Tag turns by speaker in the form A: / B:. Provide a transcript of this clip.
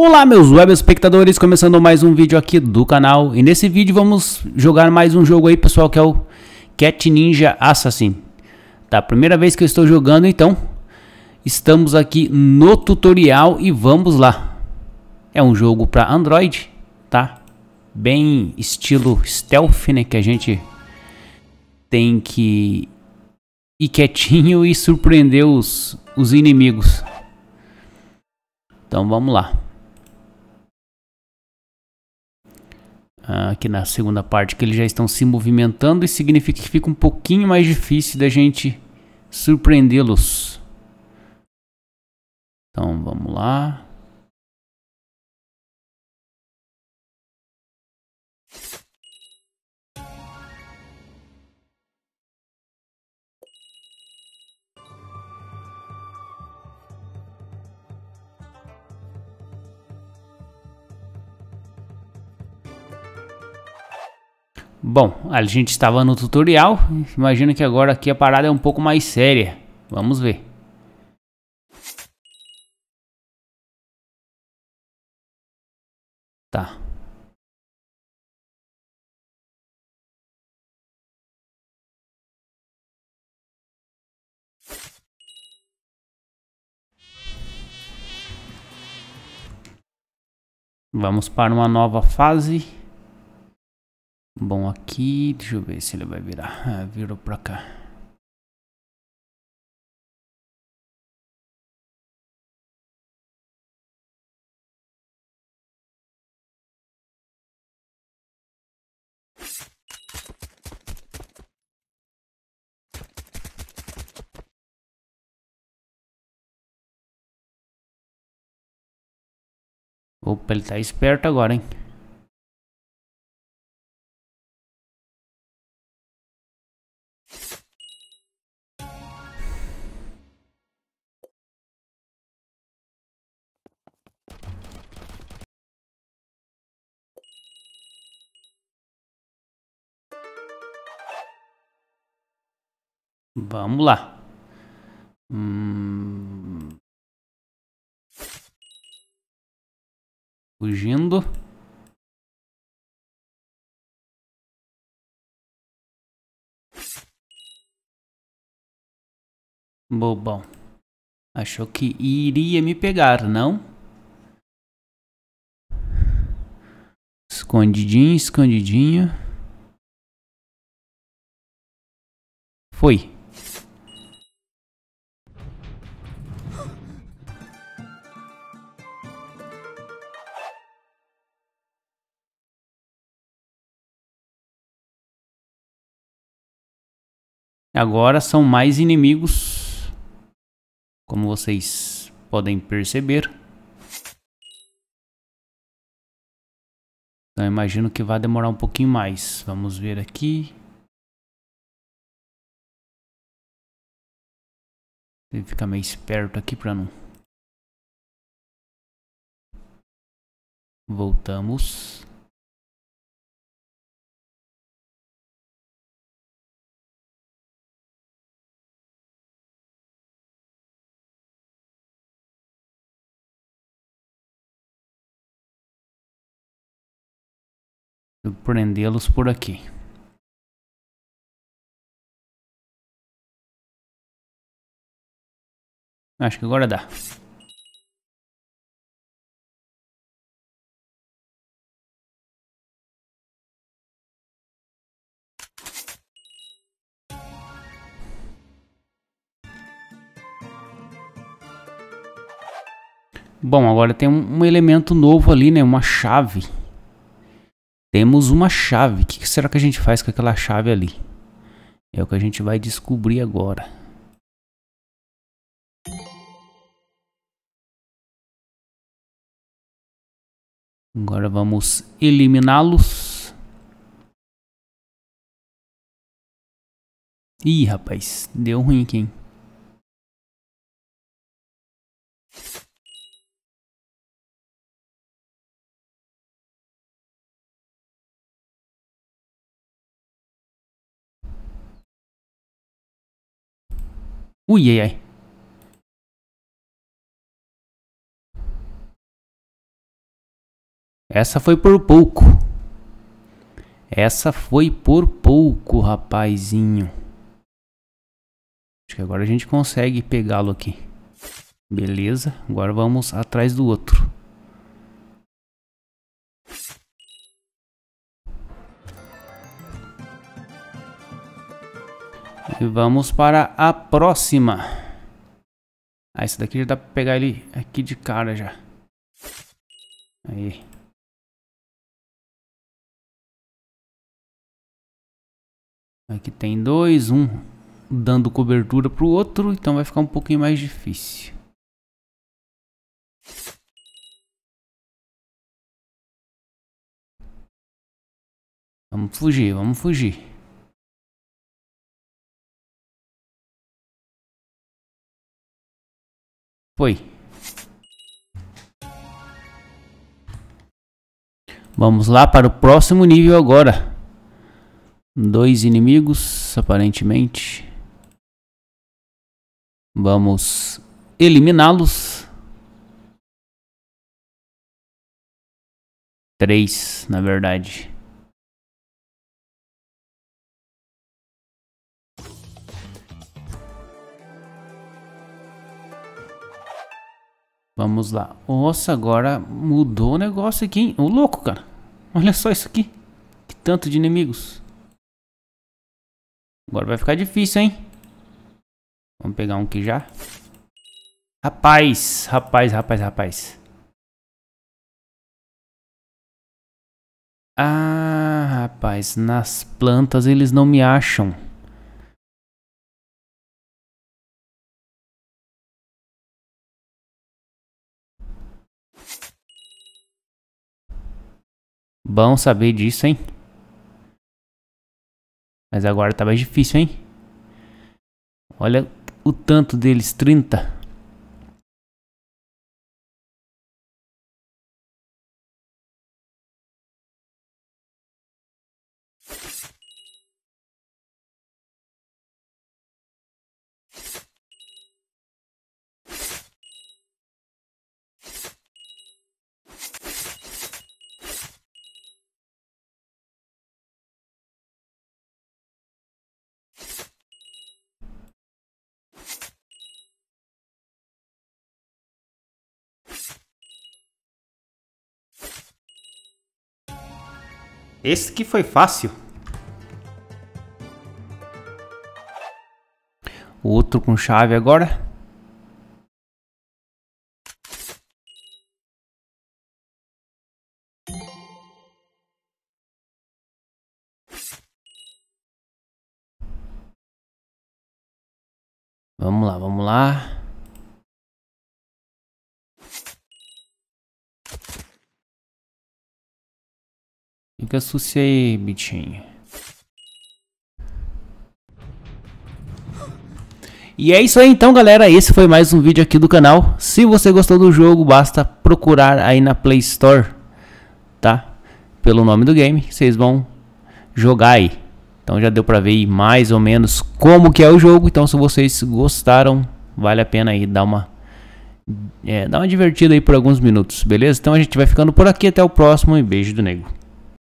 A: Olá meus web espectadores, começando mais um vídeo aqui do canal e nesse vídeo vamos jogar mais um jogo aí pessoal que é o Cat Ninja Assassin Tá, primeira vez que eu estou jogando então Estamos aqui no tutorial e vamos lá É um jogo para Android, tá? Bem estilo stealth, né? Que a gente tem que ir quietinho e surpreender os, os inimigos então vamos lá Ah, aqui na segunda parte que eles já estão se movimentando e significa que fica um pouquinho mais difícil da gente
B: surpreendê-los. Então vamos lá.
A: Bom, a gente estava no tutorial, imagino que agora aqui a parada é um pouco mais
B: séria. Vamos ver. Tá.
A: Vamos para uma nova fase.
B: Bom, aqui, deixa eu ver se ele vai virar. Ah, virou pra cá. Opa, ele tá esperto agora, hein? Vamos lá. Hum... Fugindo. Bobão. Achou que iria me pegar, não? Escondidinho, escondidinho. Foi. Agora são mais
A: inimigos. Como vocês podem perceber.
B: Então imagino que vai demorar um pouquinho mais. Vamos ver aqui. Tem que ficar meio esperto aqui para não. Voltamos. prendê-los por aqui. Acho que agora dá.
A: Bom, agora tem um elemento novo ali, né? Uma chave. Temos uma chave. O
B: que será que a gente faz com aquela chave ali? É o que a gente vai descobrir agora. Agora vamos eliminá-los. Ih, rapaz, deu ruim aqui, hein? Ui, ai, ai. Essa foi por pouco.
A: Essa foi por pouco, rapazinho. Acho que agora a gente consegue pegá-lo aqui. Beleza, agora vamos atrás do outro. Vamos para a
B: próxima. Ah, esse daqui já dá pra pegar ele aqui de cara já. Aí. Aqui tem dois, um dando cobertura pro outro, então vai ficar um pouquinho mais difícil. Vamos fugir, vamos fugir. Foi. Vamos lá para o próximo nível agora.
A: Dois inimigos, aparentemente.
B: Vamos eliminá-los. Três, na verdade.
A: Vamos lá. Nossa, agora mudou o negócio aqui, hein? Ô, louco, cara. Olha só isso aqui. Que tanto de inimigos. Agora vai ficar difícil, hein? Vamos pegar um aqui já. Rapaz, rapaz, rapaz, rapaz.
B: Ah, rapaz. Nas plantas eles não me acham. Bom saber disso, hein? Mas agora tá mais difícil, hein? Olha o tanto deles, 30. Esse que foi fácil. O outro com chave agora. Vamos lá, vamos lá. Fica sucio aí, bichinho.
A: E é isso aí então galera, esse foi mais um vídeo aqui do canal. Se você gostou do jogo, basta procurar aí na Play Store, tá? Pelo nome do game, vocês vão jogar aí. Então já deu pra ver mais ou menos como que é o jogo. Então se vocês gostaram, vale a pena aí dar uma, é, dar uma divertida aí por alguns minutos, beleza? Então a gente vai ficando por aqui, até o próximo e beijo do nego.